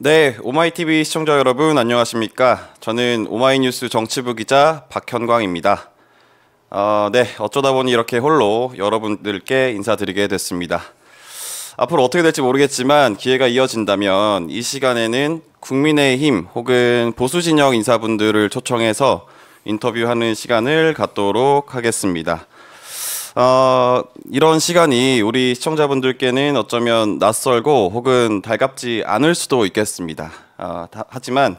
네, 오마이TV 시청자 여러분 안녕하십니까? 저는 오마이뉴스 정치부 기자 박현광입니다. 어, 네, 어쩌다 보니 이렇게 홀로 여러분들께 인사드리게 됐습니다. 앞으로 어떻게 될지 모르겠지만 기회가 이어진다면 이 시간에는 국민의힘 혹은 보수 진영 인사분들을 초청해서 인터뷰하는 시간을 갖도록 하겠습니다. 어, 이런 시간이 우리 시청자분들께는 어쩌면 낯설고 혹은 달갑지 않을 수도 있겠습니다. 어, 다, 하지만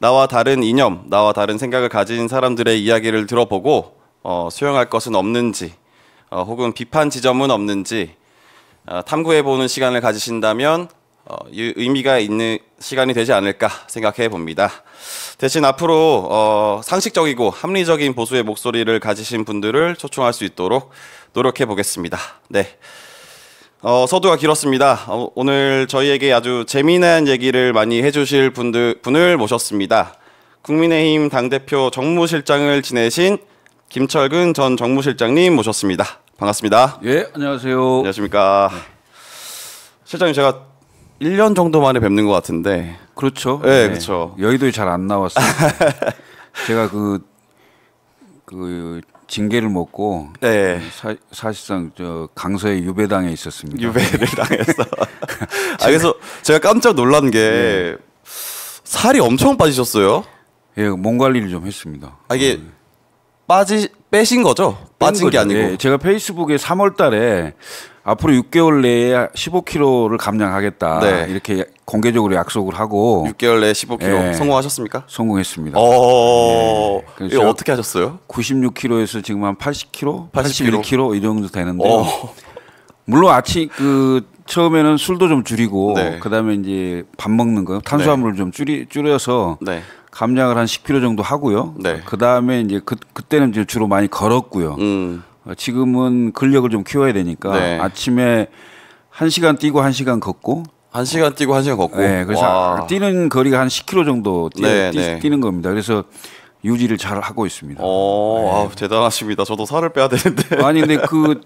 나와 다른 이념, 나와 다른 생각을 가진 사람들의 이야기를 들어보고 어, 수용할 것은 없는지, 어, 혹은 비판 지점은 없는지 어, 탐구해보는 시간을 가지신다면 어, 의미가 있는 시간이 되지 않을까 생각해 봅니다. 대신 앞으로 어, 상식적이고 합리적인 보수의 목소리를 가지신 분들을 초청할 수 있도록 노력해 보겠습니다. 네. 어, 서두가 길었습니다. 어, 오늘 저희에게 아주 재미난 얘기를 많이 해주실 분들, 분을 모셨습니다. 국민의힘 당대표 정무실장을 지내신 김철근 전 정무실장님 모셨습니다. 반갑습니다. 예, 안녕하세요. 안녕하십니까. 네. 실장님, 제가 1년 정도 만에 뵙는 것 같은데. 그렇죠. 예, 네, 네. 그렇죠. 여의도에 잘 안 나왔어요. 제가 그, 그, 징계를 먹고 네. 사, 실상저 강서에 유배당에 있었습니다. 유배를 네. 당했어. 아, 그래서 제가 깜짝 놀란 게 네. 살이 엄청 빠지셨어요. 예, 몸 관리를 좀 했습니다. 아, 이게 네. 빠지 빼신 거죠? 빠진 거죠. 게 아니고. 예, 제가 페이스북에 3월달에 앞으로 6개월 내에 15kg를 감량하겠다 네. 이렇게 공개적으로 약속을 하고 6개월 내에 15kg 예. 성공하셨습니까? 성공했습니다. 어, 예. 이거 어떻게 하셨어요? 96kg에서 지금 한 80kg, 80kg, 81kg 이 정도 되는데 오. 어. 물론 아침 그 처음에는 술도 좀 줄이고 네. 그다음에 이제 밥 먹는 거 탄수화물을 네. 좀 줄이 줄여서 네. 감량을 한 10kg 정도 하고요. 네. 그다음에 이제 그 그때는 이제 주로 많이 걸었고요. 음. 어, 지금은 근력을 좀 키워야 되니까 네. 아침에 한 시간 뛰고 한 시간 걷고 한 시간 뛰고 한 시간 걷고 네, 그래서 와. 아, 뛰는 거리가 한 10km 정도 뛰, 네, 뛰, 네. 는 겁니다. 그래서 유지를 잘 하고 있습니다. 어, 아, 대단하십니다. 저도 살을 빼야 되는데. 아니 근데 그그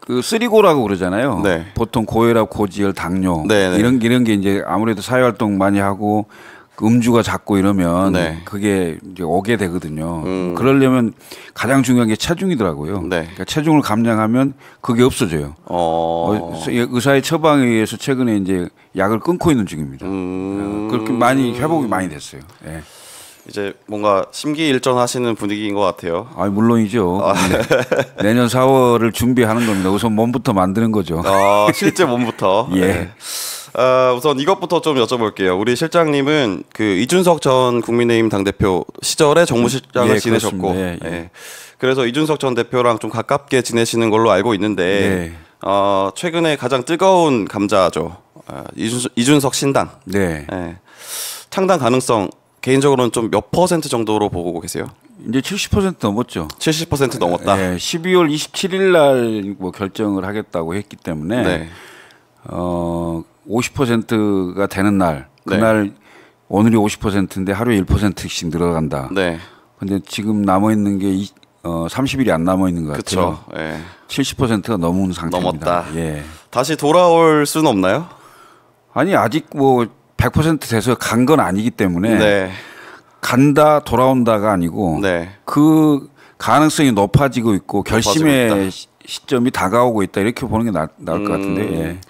그 쓰리고라고 그러잖아요. 네. 보통 고혈압, 고지혈, 당뇨 네, 네. 이런 이런 게 이제 아무래도 사회 활동 많이 하고 음주가 작고 이러면 네. 그게 이제 오게 되거든요. 음. 그러려면 가장 중요한 게 체중이더라고요. 네. 그러니까 체중을 감량하면 그게 없어져요. 어. 어 예, 의사의 처방에 의해서 최근에 이제 약을 끊고 있는 중입니다. 음. 어, 그렇게 많이 회복이 많이 됐어요. 네. 이제 뭔가 심기일전하시는 분위기인 것 같아요. 아 물론이죠. 아. 네. 내년 4월을 준비하는 겁니다. 우선 몸부터 만드는 거죠. 아, 실제 몸부터. 예. 네. 아, 우선 이것부터 좀 여쭤볼게요. 우리 실장님은 그 이준석 전 국민의힘 당 대표 시절에 정무실장을 예, 지내셨고, 예, 예. 예, 그래서 이준석 전 대표랑 좀 가깝게 지내시는 걸로 알고 있는데, 네. 어, 최근에 가장 뜨거운 감자죠. 어, 이준석, 이준석 신당. 네. 예. 창당 가능성 개인적으로는 좀 몇 퍼센트 정도로 보고 계세요? 이제 70% 넘었죠. 70% 넘었다. 예, 12월 27일 날뭐 결정을 하겠다고 했기 때문에 네. 어 50%가 되는 날 네. 그날 네. 오늘이 50%인데 하루에 1%씩 늘어간다. 네. 근데 지금 남아 있는 게 이, 어, 30일이 안 남아 있는 것 같아요. 그렇죠. 예. 70%가 넘은 상태입니다. 넘었다. 예. 다시 돌아올 수는 없나요? 아니 아직 뭐 100% 돼서 간 건 아니기 때문에 네. 간다 돌아온다가 아니고 네. 그 가능성이 높아지고 있고 결심의 높아지고 시점이 다가오고 있다 이렇게 보는 게 나, 을것 음. 같은데. 음. 예.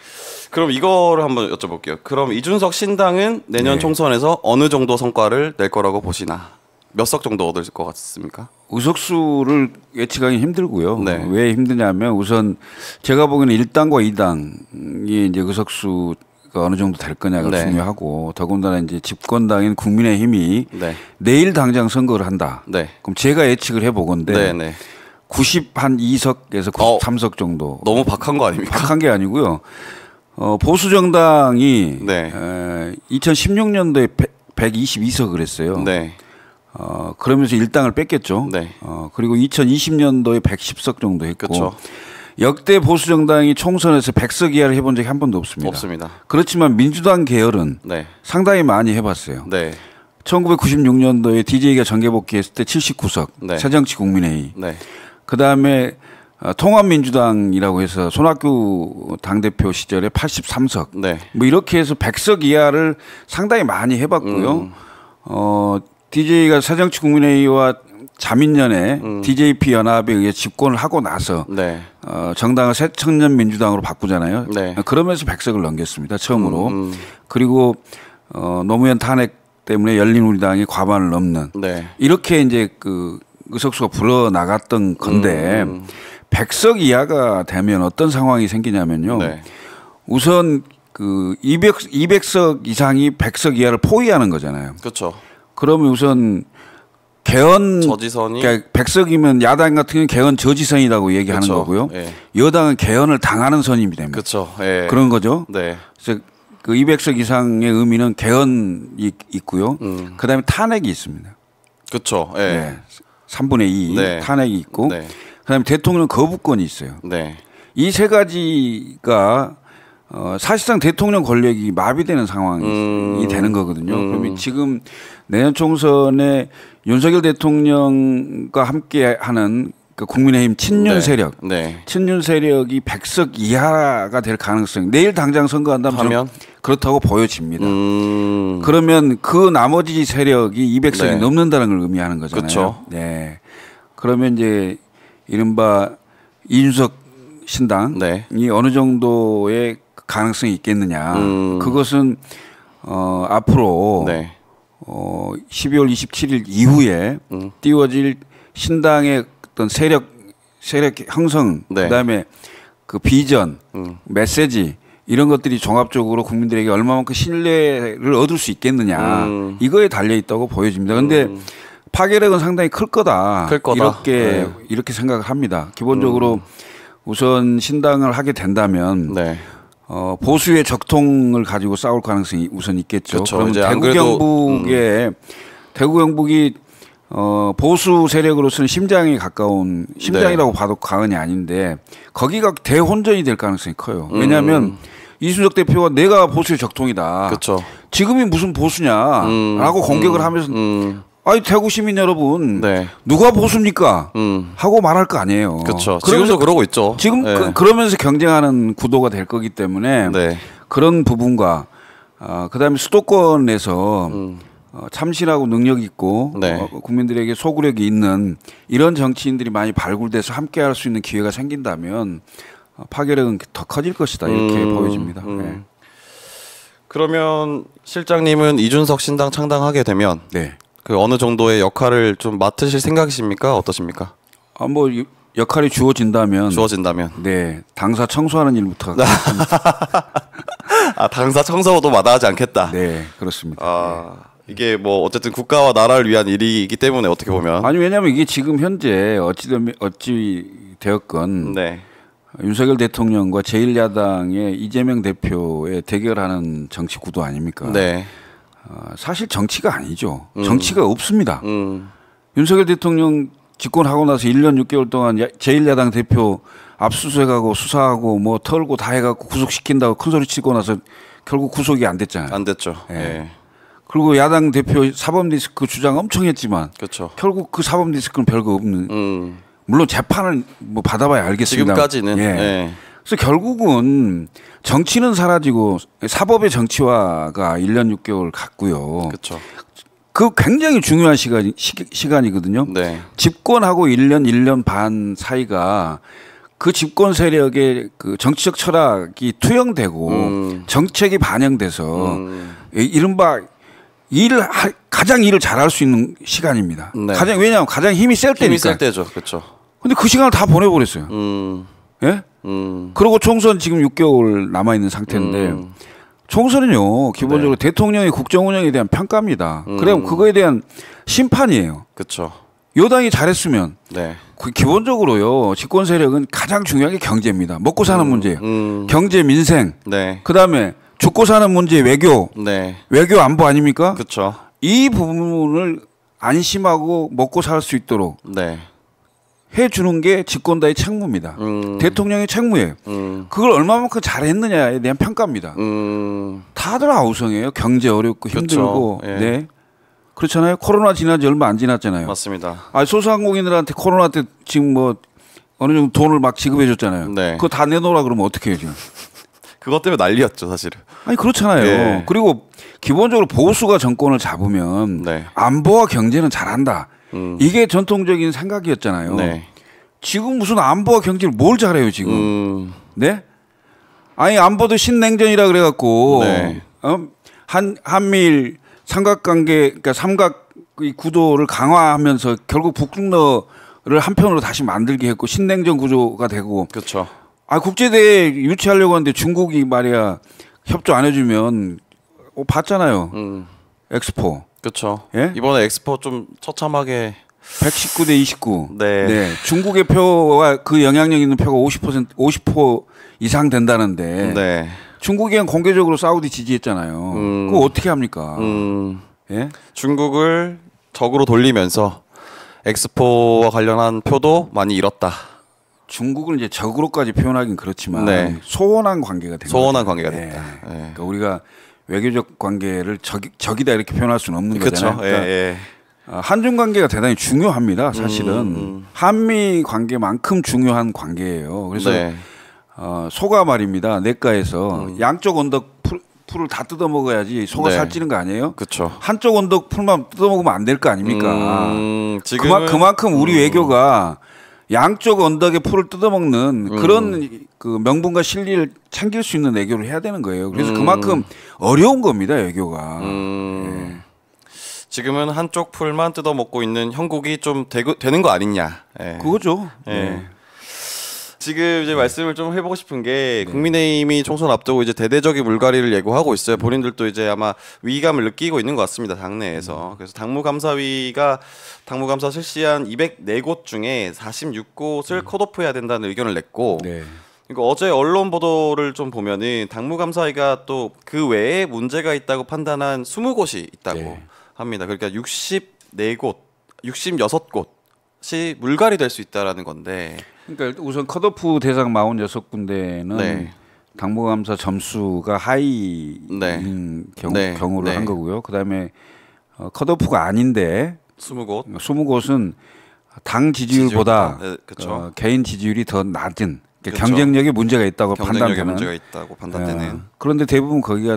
그럼 이거를 한번 여쭤볼게요. 그럼 이준석 신당은 내년 네. 총선에서 어느 정도 성과를 낼 거라고 보시나? 몇 석 정도 얻을 것 같습니까? 의석수를 예측하기 힘들고요. 네. 왜 힘드냐면 우선 제가 보기에는 1당과 2당이 이제 의석수 가 어느 정도 될 거냐가 네. 중요하고 더군다나 이제 집권당인 국민의힘이 네. 내일 당장 선거를 한다. 네. 그럼 제가 예측을 해보건데 네, 90 한 2석에서 93석 정도. 너무 박한 거 아닙니까? 박한 게 아니고요. 어, 보수 정당이 네. 에, 2016년도에 100, 122석을 했어요. 네. 어, 그러면서 일당을 뺐겠죠. 네. 어, 그리고 2020년도에 110석 정도 했고 그쵸. 역대 보수 정당이 총선에서 100석 이하를 해본 적이 한 번도 없습니다. 없습니다. 그렇지만 민주당 계열은 네. 상당히 많이 해봤어요. 네. 1996년도에 DJ가 정계 복귀했을 때 79석, 새정치 국민회의. 네. 그 다음에 어, 통합민주당이라고 해서 손학규 당대표 시절에 83석 네. 뭐 이렇게 해서 100석 이하를 상당히 많이 해봤고요. 음. 어, DJ가 사정치 국민회의와 자민련에 음. DJP 연합에 의해 집권을 하고 나서 네. 어, 정당을 새 청년 민주당으로 바꾸잖아요. 네. 그러면서 100석을 넘겼습니다. 처음으로. 음, 음. 그리고 어, 노무현 탄핵 때문에 열린우리당이 과반을 넘는 네. 이렇게 이제 그 의석수가 불어나갔던 건데 음. 음. 백석 이하가 되면 어떤 상황이 생기냐면요. 네. 우선 그 200, 200석 이상이 100석 이하를 포위하는 거잖아요. 그렇죠. 그러면 우선 개헌 저지선이 그러니까 100석이면 야당 같은 경우는 개헌 저지선이라고 얘기하는 그쵸. 그렇죠. 거고요. 예. 여당은 개헌을 당하는 선임이 됩니다. 그렇죠. 예. 그런 거죠. 네. 그래서 그 200석 이상의 의미는 개헌이 있고요. 음. 그다음에 탄핵이 있습니다. 그렇죠. 예. 네. 3분의 2 네. 탄핵이 있고 네. 그다음에 대통령 거부권이 있어요. 네. 이 세 가지가 어, 사실상 대통령 권력이 마비되는 상황이 음. 되는 거거든요. 음. 그러면 지금 내년 총선에 윤석열 대통령과 함께 하는 그 국민의힘 친윤 네. 세력, 네. 친윤 세력이 백석 이하가 될 가능성이 내일 당장 선거한다면 그렇다고 보여집니다. 음. 그러면 그 나머지 세력이 200석이 네. 넘는다는 걸 의미하는 거잖아요. 그쵸. 네. 그러면 이제 이른바 이준석 신당이 네. 어느 정도의 가능성이 있겠느냐. 음. 그것은 어, 앞으로 네. 어, 12월 27일 이후에 음. 띄워질 신당의 어떤 세력 세력 형성 네. 그다음에 그 비전 음. 메시지 이런 것들이 종합적으로 국민들에게 얼마만큼 신뢰를 얻을 수 있겠느냐 음. 이거에 달려 있다고 보여집니다. 그런데 파괴력은 상당히 클 거다. 클 거다. 이렇게 네. 이렇게 생각합니다. 을 기본적으로 음. 우선 신당을 하게 된다면 네. 어, 보수의 적통을 가지고 싸울 가능성이 우선 있겠죠. 그쵸, 그러면 대구 경북에 음. 대구 경북이 어, 보수 세력으로서는 심장에 가까운 심장이라고 네. 봐도 과언이 아닌데 거기가 대혼전이 될 가능성이 커요. 음. 왜냐하면 음. 이순석 대표가 내가 보수의 적통이다. 그쵸. 지금이 무슨 보수냐라고 음. 공격을 음. 하면서 음. 아니 대구 시민 여러분 네. 누가 보수입니까 음. 하고 말할 거 아니에요. 그렇죠. 지금도 그러고 있죠. 지금 네. 그, 러면서 경쟁하는 구도가 될 거기 때문에 네. 그런 부분과 어, 그다음에 수도권에서 음. 어, 참신하고 능력 있고 네. 어, 국민들에게 소구력이 있는 이런 정치인들이 많이 발굴돼서 함께할 수 있는 기회가 생긴다면 어, 파괴력은 더 커질 것이다 이렇게 음. 보여집니다. 음. 네. 그러면 실장님은 이준석 신당 창당하게 되면 네. 그 어느 정도의 역할을 좀 맡으실 생각이십니까? 어떠십니까? 아 뭐 역할이 주어진다면 주어진다면 네 당사 청소하는 일부터 아 당사 청소도 마다하지 않겠다. 네 그렇습니다. 아 네. 이게 뭐 어쨌든 국가와 나라를 위한 일이기 때문에 어떻게 보면 아니 왜냐하면 이게 지금 현재 어찌 어찌 되었건 네. 윤석열 대통령과 제1야당의 이재명 대표의 대결하는 정치 구도 아닙니까? 네. 아, 사실 정치가 아니죠. 음. 정치가 없습니다. 음. 윤석열 대통령 집권하고 나서 1년 6개월 동안 제1야당 대표 압수수색하고 수사하고 뭐 털고 다 해갖고 구속시킨다고 큰소리 치고 나서 결국 구속이 안 됐잖아요. 안 됐죠. 예. 예. 그리고 야당 대표 사법 리스크 주장 엄청 했지만 그렇죠. 결국 그 사법 리스크는 별거 없는 음. 물론 재판을 뭐 받아봐야 알겠습니다. 지금까지는 예. 예. 그래서 결국은 정치는 사라지고 사법의 정치화가 1년 6개월 갔고요. 그렇죠. 그 굉장히 중요한 시간, 시, 간이거든요 네. 집권하고 1년, 1년 반 사이가 그 집권 세력의 그 정치적 철학이 투영되고 음. 정책이 반영돼서 음. 이른바 일을 하, 가장 일을 잘할 수 있는 시간입니다. 네. 가장 왜냐하면 가장 힘이 셀 때니까. 힘이 셀 때죠, 그렇죠. 근데 그 시간을 다 보내버렸어요. 음. 예? 음. 그리고 총선 지금 6개월 남아 있는 상태인데 음. 총선은요 기본적으로 네. 대통령의 국정 운영에 대한 평가입니다. 음. 그럼 그거에 대한 심판이에요. 그렇죠. 여당이 잘했으면 네. 그 기본적으로요 집권 세력은 가장 중요한 게 경제입니다. 먹고 사는 음. 문제예요. 음. 경제 민생. 네. 그다음에 죽고 사는 문제 외교. 네. 외교 안보 아닙니까? 그렇죠. 이 부분을 안심하고 먹고 살 수 있도록 네. 해주는 게 집권자의 책무입니다. 음. 대통령의 책무예요. 음. 그걸 얼마만큼 잘했느냐에 대한 평가입니다. 음. 다들 아우성이에요. 경제 어렵고 그렇죠. 힘들고. 그렇죠. 예. 네. 그렇잖아요. 코로나 지난 지 얼마 안 지났잖아요. 맞습니다. 아, 소상공인들한테 코로나 때 지금 뭐 어느 정도 돈을 막 지급해 줬잖아요. 네. 그거 다 내놓으라 그러면 어떻게 해요, 지금? 그것 때문에 난리였죠, 사실은. 아니, 그렇잖아요. 네. 그리고 기본적으로 보수가 정권을 잡으면 네. 안보와 경제는 잘한다. 음. 이게 전통적인 생각이었잖아요. 네. 지금 무슨 안보와 경제를 뭘 잘해요 지금? 음. 네? 아니 안보도 신냉전이라 그래갖고 네. 어? 한 한미일 삼각관계 그러니까 삼각 이 구도를 강화하면서 결국 북중러를 한편으로 다시 만들게 했고 신냉전 구조가 되고 그렇죠. 아 국제대회 유치하려고 하는데 중국이 말이야 협조 안 해주면 어, 봤잖아요. 음. 엑스포 그렇죠. 예? 이번에 엑스포 좀 처참하게 119대 29. 네. 네. 중국의 표가 그 영향력 있는 표가 50% 50% 이상 된다는데. 네. 중국이 공개적으로 사우디 지지했잖아요. 음. 그거 어떻게 합니까? 음. 예? 중국을 적으로 돌리면서 엑스포와 관련한 표도 많이 잃었다. 중국을 이제 적으로까지 표현하긴 그렇지만 네. 소원한 관계가 된다. 소원한 관계가 됐다. 네. 네. 그러니까 우리가 외교적 관계를 적이, 적이다 이렇게 표현할 수는 없는 그쵸? 거잖아요. 예, 그러니까 예, 아, 한중 관계가 대단히 중요합니다. 사실은 음, 음. 한미 관계만큼 중요한 관계예요. 그래서 네. 어, 소가 말입니다. 내과에서 음. 양쪽 언덕 풀, 풀을 다 뜯어 먹어야지 소가 네. 살찌는 거 아니에요? 그렇죠. 한쪽 언덕 풀만 뜯어 먹으면 안 될 거 아닙니까? 음, 지금은... 그만, 큼 우리 음. 외교가 양쪽 언덕에 풀을 뜯어먹는 음. 그런 그 명분과 실리를 챙길 수 있는 애교를 해야 되는 거예요. 그래서 음. 그만큼 어려운 겁니다 애교가. 음. 예. 지금은 한쪽 풀만 뜯어먹고 있는 형국이 좀 되고, 되는 거 아니냐. 예. 그거죠. 예. 예. 지금 이제 네. 말씀을 좀 해보고 싶은 게 네. 국민의힘이 총선 앞두고 이제 대대적인 물갈이를 예고하고 있어요. 본인들도 이제 아마 위기감을 느끼고 있는 것 같습니다. 당내에서. 음. 그래서 당무감사위가 당무감사 실시한 204곳 중에 46곳을 음. 컷오프해야 된다는 의견을 냈고 네. 그 어제 언론 보도를 좀 보면은 당무감사위가 또 그 외에 문제가 있다고 판단한 20곳이 있다고 네. 합니다. 그러니까 64곳, 66곳 이 물갈이 될 수 있다라는 건데. 그러니까 우선 컷오프 대상 46군데는 네. 당무감사 점수가 하이인 네. 경우, 네. 경우를 한 네. 거고요. 그다음에 어, 컷오프가 아닌데 20곳 20곳은 어, 당 지지율보다 그렇죠. 어, 개인 지지율이 더 낮은 그러니 경쟁력에 문제가 있다고 판단되는 문제가 있다고 판단되는 어, 그런데 대부분 거기가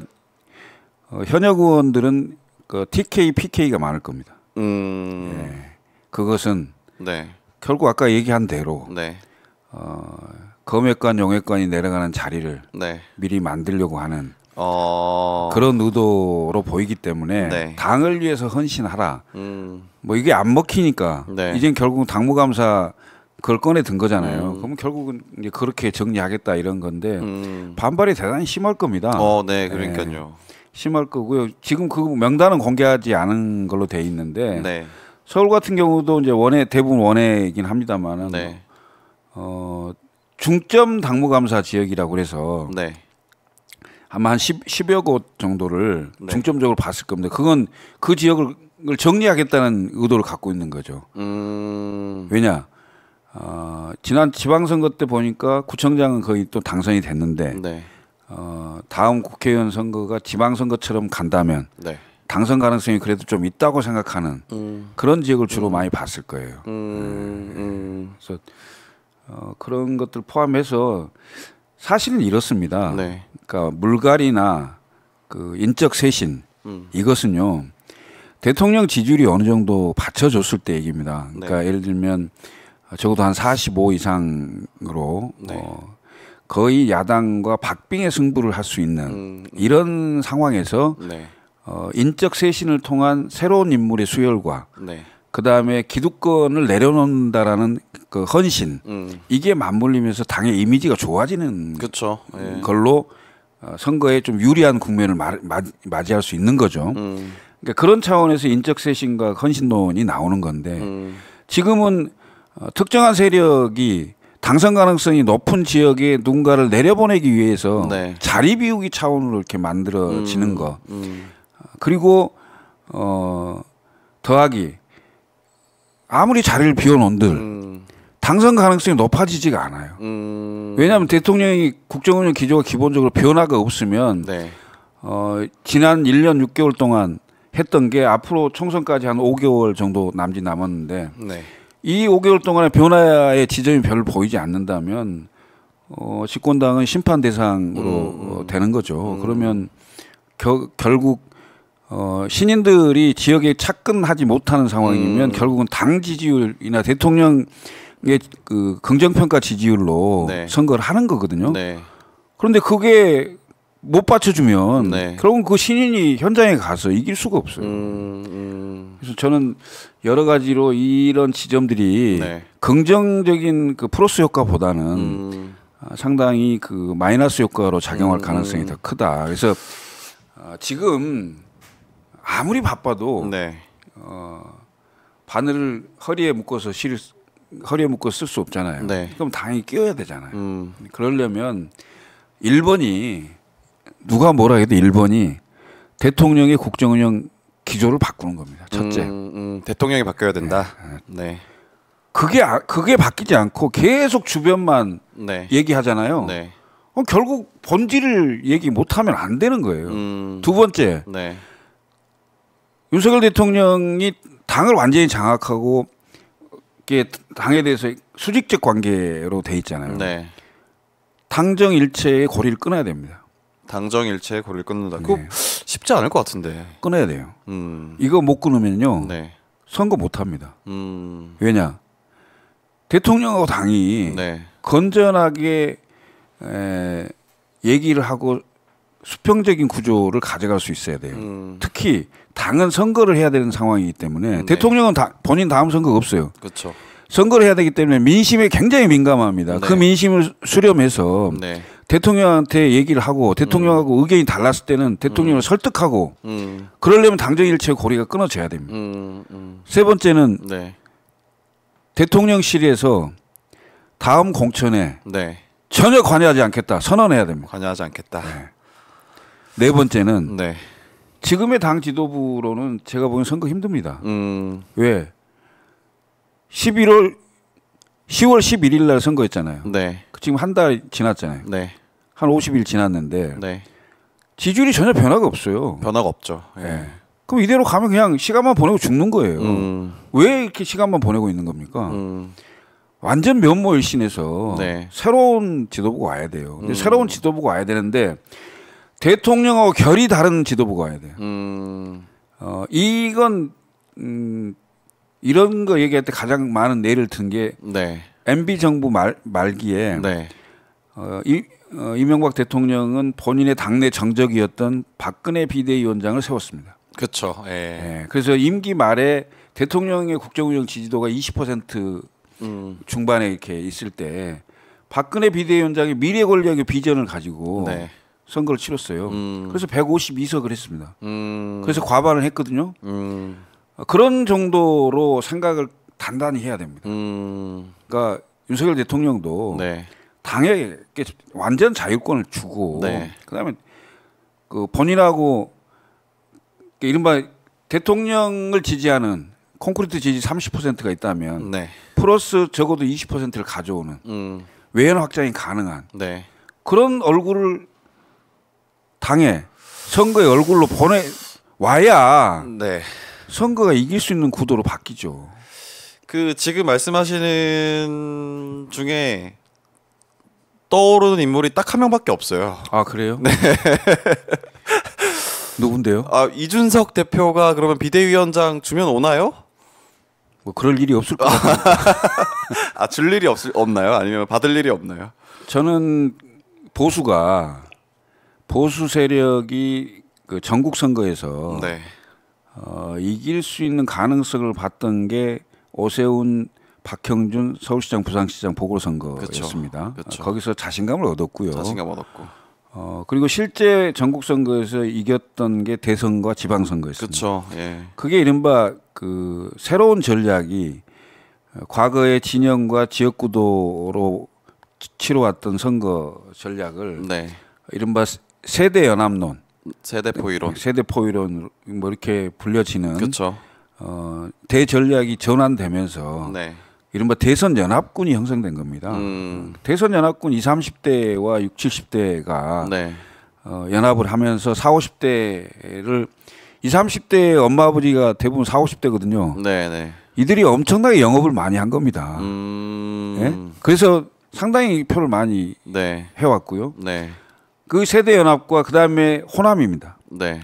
어, 현역 의원들은 그 TK, PK가 많을 겁니다. 음... 예. 그것은 네. 결국 아까 얘기한 대로 네. 어, 검역관, 용역관이 내려가는 자리를 네. 미리 만들려고 하는 어... 그런 의도로 보이기 때문에 네. 당을 위해서 헌신하라. 음... 뭐 이게 안 먹히니까 네. 이젠 결국 당무감사 그걸 꺼내 든 거잖아요. 음... 그면 결국은 이제 그렇게 정리하겠다 이런 건데 음... 반발이 대단히 심할 겁니다. 어, 네, 그러니까요. 네. 심할 거고요. 지금 그 명단은 공개하지 않은 걸로 돼 있는데. 네. 서울 같은 경우도 이제 원외 대부분 원외이긴 합니다만은 네. 어, 중점 당무감사 지역이라고 그래서 네. 아마 한십여곳 정도를 네. 중점적으로 봤을 겁니다. 그건 그 지역을 정리하겠다는 의도를 갖고 있는 거죠. 음... 왜냐? 어, 지난 지방선거 때 보니까 구청장은 거의 또 당선이 됐는데 네. 어, 다음 국회의원 선거가 지방선거처럼 간다면 네. 당선 가능성이 그래도 좀 있다고 생각하는 음. 그런 지역을 주로 음. 많이 봤을 거예요. 음. 음. 그래서 어, 그런 것들 포함해서 사실은 이렇습니다. 네. 그러니까 물갈이나 그 인적 쇄신 음. 이것은요 대통령 지지율이 어느 정도 받쳐줬을 때 얘기입니다. 그러니까 네. 예를 들면 적어도 한 45 이상으로 네. 어, 거의 야당과 박빙의 승부를 할 수 있는 음, 이런 상황에서. 네. 어, 인적 쇄신을 통한 새로운 인물의 수혈과 네. 그다음에 기득권을 내려놓는다라는 그 헌신 음. 이게 맞물리면서 당의 이미지가 좋아지는 그쵸. 예. 걸로 어, 선거에 좀 유리한 국면을 마, 마, 맞이할 수 있는 거죠. 음. 그러니까 그런 차원에서 인적 쇄신과 헌신론이 나오는 건데 음. 지금은 어, 특정한 세력이 당선 가능성이 높은 지역에 누군가를 내려보내기 위해서 네. 자리 비우기 차원으로 이렇게 만들어지는 음. 거. 음. 그리고 어 더하기 아무리 자리를 비워놓은들 당선 가능성이 높아지지가 않아요. 음. 왜냐하면 대통령이 국정운영 기조가 기본적으로 변화가 없으면 네. 어, 지난 1년 6개월 동안 했던 게 앞으로 총선까지 한 5개월 정도 남지 남았는데 네. 이 5개월 동안의 변화의 지점이 별로 보이지 않는다면 어, 집권당은 심판 대상으로 음. 음. 어, 되는 거죠. 음. 그러면 겨, 결국 어, 신인들이 지역에 착근하지 못하는 상황이면 음. 결국은 당 지지율이나 대통령의 그 긍정평가 지지율로 네. 선거를 하는 거거든요. 네. 그런데 그게 못 받쳐주면 네. 결국은 그 신인이 현장에 가서 이길 수가 없어요. 음, 음. 그래서 저는 여러 가지로 이런 지점들이 네. 긍정적인 그 플러스 효과보다는 음. 아, 상당히 그 마이너스 효과로 작용할 음, 가능성이 음. 더 크다. 그래서 아, 지금 아무리 바빠도 네. 어, 바늘을 허리에 묶어서 실 허리에 묶어 쓸수 없잖아요. 네. 그럼 당연히 끼워야 되잖아요. 음. 그러려면 1번이 누가 뭐라 해도 1번이 대통령의 국정운영 기조를 바꾸는 겁니다. 첫째, 음, 음, 대통령이 바뀌어야 된다. 네. 네. 그게 아, 그게 바뀌지 않고 계속 주변만 네. 얘기하잖아요. 네. 어, 결국 본질을 얘기 못하면 안 되는 거예요. 음. 두 번째, 네. 윤석열 대통령이 당을 완전히 장악하고 당에 대해서 수직적 관계로 돼 있잖아요. 네. 당정 일체의 고리를 끊어야 됩니다. 당정 일체의 고리를 끊는다. 네. 쉽지 않을 것 같은데. 끊어야 돼요. 음. 이거 못 끊으면요. 네. 선거 못 합니다. 음. 왜냐? 대통령하고 당이 네. 건전하게 에, 얘기를 하고 수평적인 구조를 가져갈 수 있어야 돼요. 음. 특히 당은 선거를 해야 되는 상황이기 때문에 네. 대통령은 다, 본인 다음 선거가 없어요. 그렇죠. 선거를 해야 되기 때문에 민심에 굉장히 민감합니다. 그 네. 그 민심을 수렴해서 네. 대통령한테 얘기를 하고 대통령하고 음. 의견이 달랐을 때는 대통령을 음. 설득하고 음. 그러려면 당정일체의 고리가 끊어져야 됩니다. 음, 음. 세 번째는 네. 대통령실에서 다음 공천에 네. 전혀 관여하지 않겠다 선언해야 됩니다. 관여하지 않겠다. 네, 네 번째는 네. 지금의 당 지도부로는 제가 보기엔 선거 힘듭니다. 음. 왜? 11월 10월 11일 날 선거였잖아요. 네. 그 지금 한 달 지났잖아요. 네. 한 50일 지났는데 네. 지지율이 전혀 변화가 없어요. 변화가 없죠. 예. 네. 그럼 이대로 가면 그냥 시간만 보내고 죽는 거예요. 음. 왜 이렇게 시간만 보내고 있는 겁니까? 음. 완전 면모일신에서 네. 새로운 지도부가 와야 돼요. 음. 새로운 지도부가 와야 되는데 대통령하고 결이 다른 지도부가 와야 돼요. 음. 어, 이건 음, 이런 거 얘기할 때 가장 많은 예를 든게 네. MB 정부 말, 말기에 네. 어, 이, 어, 이명박 대통령은 본인의 당내 정적이었던 박근혜 비대위원장을 세웠습니다. 그렇죠. 예. 예. 그래서 임기 말에 대통령의 국정운영 지지도가 20% 음. 중반에 이렇게 있을 때 박근혜 비대위원장이 미래 권력의 비전을 가지고 네. 선거를 치렀어요. 음. 그래서 152석을 했습니다. 음. 그래서 과반을 했거든요. 음. 그런 정도로 생각을 단단히 해야 됩니다. 음. 그러니까 윤석열 대통령도 네. 당에 완전 자유권을 주고 네. 그다음에 그 본인하고 이른바 대통령을 지지하는 콘크리트 지지 30%가 있다면 네. 플러스 적어도 20%를 가져오는 음. 외연 확장이 가능한 네. 그런 얼굴을 당에 선거의 얼굴로 보내 와야 네. 선거가 이길 수 있는 구도로 바뀌죠. 그 지금 말씀하시는 중에 떠오르는 인물이 딱 한 명밖에 없어요. 아 그래요? 네. 누군데요? 아 이준석 대표가 그러면 비대위원장 주면 오나요? 뭐 그럴 일이 없을 것 같아요. 아줄 일이 없을 없나요? 아니면 받을 일이 없나요? 저는 보수가 보수 세력이 그 전국 선거에서 네. 어, 이길 수 있는 가능성을 봤던 게 오세훈 박형준 서울시장 부산시장 보궐선거였습니다. 그쵸. 거기서 자신감을 얻었고요. 자신감 얻었고. 어 그리고 실제 전국 선거에서 이겼던 게 대선과 지방 선거였습니다. 그렇죠. 예. 그게 이른바 그 새로운 전략이 과거의 진영과 지역구도로 치러왔던 선거 전략을 네. 이른바 세대 연합론, 세대포 위론 세대포 위론뭐 이렇게 불려지는 그렇죠. 어, 대전략이 전환되면서 네. 이른바 대선 연합군이 형성된 겁니다. 음. 대선 연합군 20, 30대와 60, 70대가 네. 어, 연합을 하면서 40, 50대를 20, 30대 엄마 아버지가 대부분 40, 50대거든요. 네, 네. 이들이 엄청나게 영업을 많이 한 겁니다. 음. 네? 그래서 상당히 표를 많이 네. 해왔고요. 네. 그 세대 연합과 그다음에 호남입니다. 네.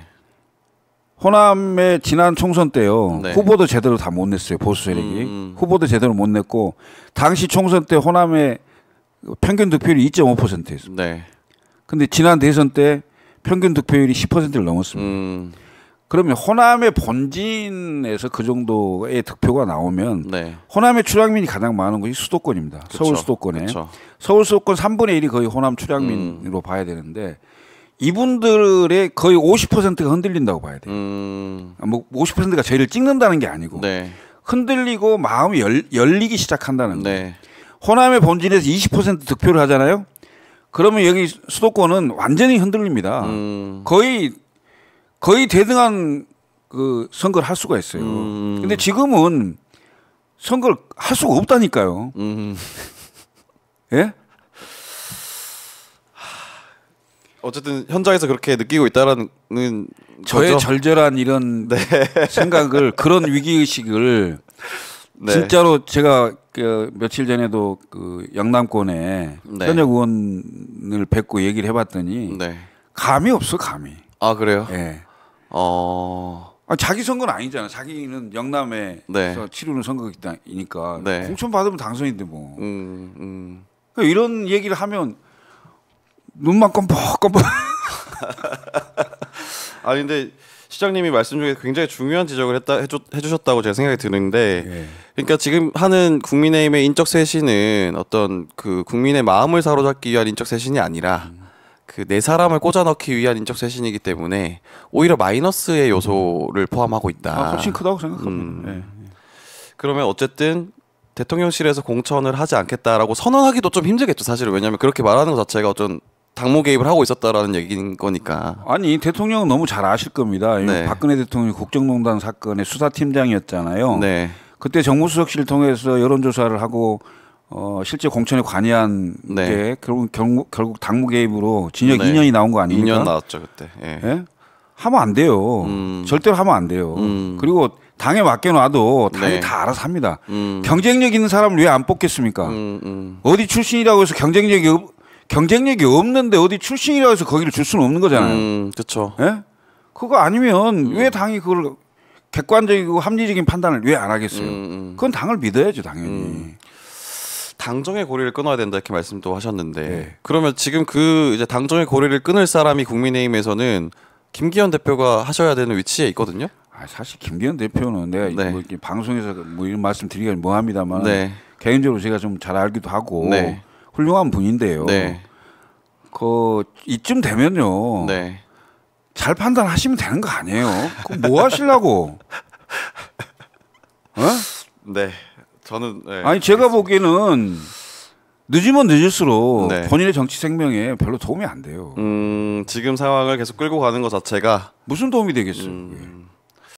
호남의 지난 총선 때요 네. 후보도 제대로 다 못 냈어요 보수 세력이 음, 음. 후보도 제대로 못 냈고 당시 총선 때 호남의 평균 득표율이 2.5%였습니다. 네. 근데 지난 대선 때 평균 득표율이 10%를 넘었습니다. 음. 그러면 호남의 본진에서 그 정도의 득표가 나오면 네. 호남의 출향민이 가장 많은 것이 수도권입니다. 그쵸. 서울 수도권에 그쵸. 서울 수도권 3분의 1이 거의 호남 출향민으로 음. 봐야 되는데 이분들의 거의 50%가 흔들린다고 봐야 돼요. 음. 아, 뭐 50%가 저희를 찍는다는 게 아니고 네. 흔들리고 마음이 열, 열리기 시작한다는 거예요. 네. 호남의 본진에서 20% 득표를 하잖아요. 그러면 여기 수도권은 완전히 흔들립니다. 음. 거의 거의 대등한 그 선거를 할 수가 있어요. 음. 근데 지금은 선거를 할 수가 없다니까요. 음. 예? 어쨌든 현장에서 그렇게 느끼고 있다라는 저의 거죠? 절절한 이런 네. 생각을 그런 위기 의식을 네. 진짜로 제가 그 며칠 전에도 그 영남권에 네. 현역 의원을 뵙고 얘기를 해봤더니 네. 감이 없어 감이. 아 그래요? 예. 어. 아 자기 선거는 아니잖아. 자기는 영남에서 네. 치르는 선거이니까 네. 공천 받으면 당선인데 뭐. 음, 음. 그러니까 이런 얘기를 하면 눈만 껌뻑껌뻑. 아니 근데 시장님이 말씀 중에 굉장히 중요한 지적을 했다 해주, 해주셨다고 제가 생각이 드는데 예. 그러니까 지금 하는 국민의힘의 인적 쇄신은 어떤 그 국민의 마음을 사로잡기 위한 인적 쇄신이 아니라 음. 그네 사람을 꽂아넣기 위한 인적 쇄신이기 때문에 오히려 마이너스의 요소를 포함하고 있다. 아, 훨씬 크다고 생각합니다. 음. 네. 그러면 어쨌든 대통령실에서 공천을 하지 않겠다라고 선언하기도 좀 힘들겠죠 사실은 왜냐하면 그렇게 말하는 것 자체가 어쩐 당무 개입을 하고 있었다라는 얘기인 거니까. 아니 대통령은 너무 잘 아실 겁니다. 네. 박근혜 대통령 국정농단 사건의 수사팀장이었잖아요. 네. 그때 정무수석실 통해서 여론조사를 하고 어, 실제 공천에 관여한 네. 게 결국, 결국, 결국 당무 개입으로 징역 네. 2년이 나온 거 아닙니까? 2년 나왔죠 그때. 예. 예? 하면 안 돼요. 음. 절대로 하면 안 돼요. 음. 그리고 당에 맡겨놔도 당이 네. 다 알아서 합니다. 음. 경쟁력 있는 사람을 왜 안 뽑겠습니까? 음, 음. 어디 출신이라고 해서 경쟁력이 경쟁력이 없는데 어디 출신이라고 해서 거기를 줄 수는 없는 거잖아요. 음, 그죠 예? 그거 아니면 왜 당이 그걸 객관적이고 합리적인 판단을 왜 안 하겠어요? 그건 당을 믿어야죠 당연히. 당정의 고리를 끊어야 된다 이렇게 말씀도 하셨는데 네. 그러면 지금 그 이제 당정의 고리를 끊을 사람이 국민의힘에서는 김기현 대표가 하셔야 되는 위치에 있거든요. 아, 사실 김기현 대표는 내가 네. 뭐 이렇게 방송에서 뭐 이런 말씀 드리기는 뭐합니다만 네. 개인적으로 제가 좀 잘 알기도 하고 네. 훌륭한 분인데요. 네. 그 이쯤 되면요. 네. 잘 판단하시면 되는 거 아니에요? 그 뭐 하시려고? 어? 네. 저는 네, 아니 제가 알겠습니다. 보기에는 늦으면 늦을수록 네. 본인의 정치 생명에 별로 도움이 안 돼요. 음, 지금 상황을 계속 끌고 가는 것 자체가 무슨 도움이 되겠어요? 음...